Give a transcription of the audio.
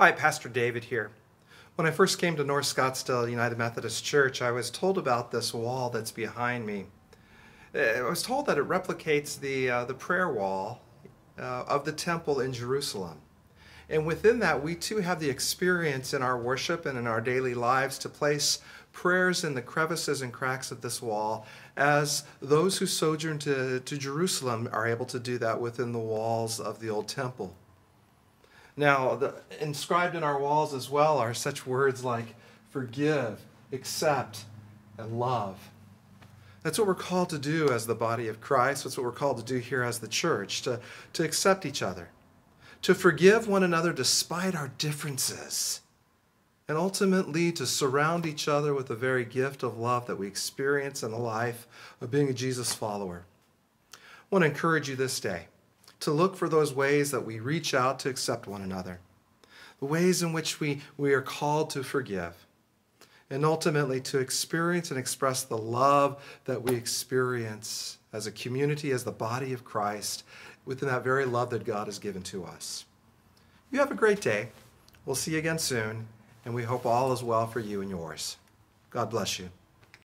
Hi, Pastor David here. When I first came to North Scottsdale United Methodist Church, I was told about this wall that's behind me. Uh, I was told that it replicates the, uh, the prayer wall uh, of the temple in Jerusalem. And within that, we too have the experience in our worship and in our daily lives to place prayers in the crevices and cracks of this wall, as those who sojourn to, to Jerusalem are able to do that within the walls of the old temple. Now, the, inscribed in our walls as well are such words like forgive, accept, and love. That's what we're called to do as the body of Christ. That's what we're called to do here as the church to, to accept each other, to forgive one another despite our differences, and ultimately to surround each other with the very gift of love that we experience in the life of being a Jesus follower. I want to encourage you this day to look for those ways that we reach out to accept one another, the ways in which we, we are called to forgive, and ultimately to experience and express the love that we experience as a community, as the body of Christ, within that very love that God has given to us. You have a great day. We'll see you again soon, and we hope all is well for you and yours. God bless you.